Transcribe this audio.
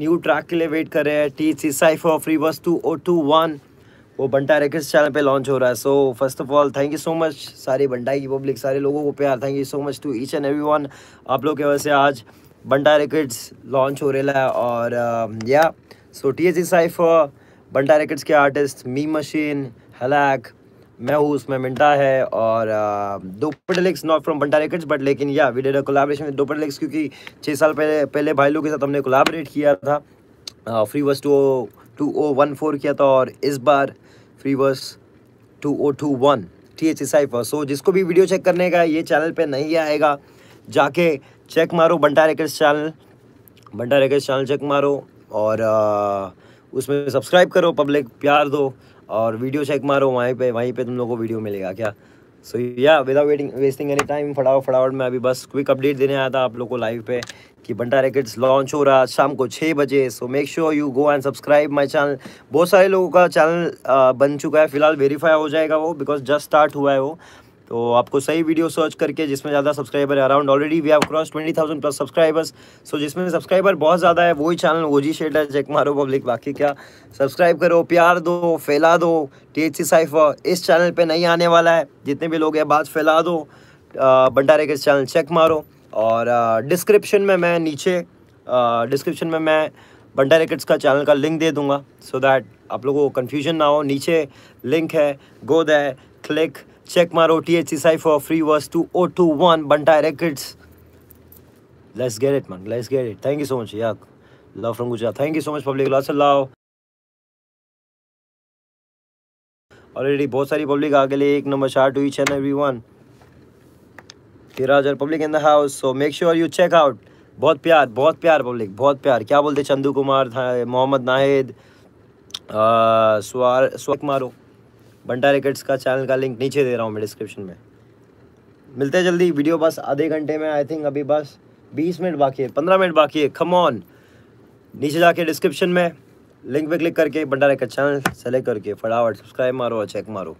new track के लिए wait कर रहे हैं T C for free verse two o two one वो बंटा रेकर्स चैनल पे लॉन्च हो रहा है so first of all thank you so much सारी बंटाई की पब्लिक सारे लोगों को प्यार thank you so much to each and every one आप लोग के वजह से आज बंटा रेकर्ड्स लॉन्च हो रहा है और yeah so T C cypher Bantai records के आर्टिस्ट मी मशीन हलैक मैं हूँ उसमें मिंटा है और Dopeadelicz not from Bantai records but लेकिन yeah we did a collaboration with Dopeadelicz क्योंकि छः साल पहले पहले भाई लोग के साथ हमने कोलाबरेट किया था free verse two o two o one four किया था और इस बार free verse two o two one T H S I so जिसको भी वीडियो चेक करने का ये चैनल पर नहीं आएगा जाके चेक मारो Bantai records channel Bantai records channel check मारो और आ, उसमें सब्सक्राइब करो पब्लिक प्यार दो और वीडियो चेक मारो वहीं पे वहीं पे तुम लोगों को वीडियो मिलेगा क्या so yeah without waiting wasting any time फटाफट फटाफट मैं अभी बस क्विक अपडेट देने आया था आप लोग को लाइव पे कि बंटा रैकेट्स लॉन्च हो रहा शाम को छः बजे so make sure you go and subscribe my channel बहुत सारे लोगों का चैनल बन चुका है फिलहाल वेरीफाई हो जाएगा वो बिकॉज जस्ट स्टार्ट हुआ है वो तो आपको सही वीडियो सर्च करके जिसमें ज़्यादा सब्सक्राइबर है around already we have cross twenty thousand plus subscribers so जिसमें सब्सक्राइबर बहुत ज़्यादा है वही चैनल वो जी शेड है चेक मारो पब्लिक बाकी क्या सब्सक्राइब करो प्यार दो फैला दो टी एच सी साइफर इस चैनल पर नहीं आने वाला है जितने भी लोग हैं बात फैला दो भंडारे के चैनल चेक मारो और डिस्क्रिप्शन में मैं नीचे डिस्क्रिप्शन में मैं बंडा रिकेट्स का चैनल का लिंक दे दूंगा सो so दैट आप लोगों को कन्फ्यूजन ना हो नीचे लिंक है गोद है क्लिक चेक मारो T H cypher free verse two o two one Bantai records let's get it man let's get it thank you so much यार love from Gujarat thank you so much public लॉस लाओ already बहुत सारी public आगे लिए एक number shout to each and every one फिराज और public in the house so make sure you check out बहुत प्यार बहुत प्यार पब्लिक बहुत प्यार क्या बोलते चंदू कुमार मोहम्मद नाहिद स्वार स्वार मारो बंटा रिकेट्स का चैनल का लिंक नीचे दे रहा हूँ मैं डिस्क्रिप्शन में मिलते हैं जल्दी वीडियो बस आधे घंटे में आई थिंक अभी बस बीस मिनट बाकी है पंद्रह मिनट बाकी है खम ऑन नीचे जाके डिस्क्रिप्शन में लिंक पे क्लिक करके बंटा रिकेट चैनल सेलेक्ट करके फटाफट सब्सक्राइब मारो और चेक मारो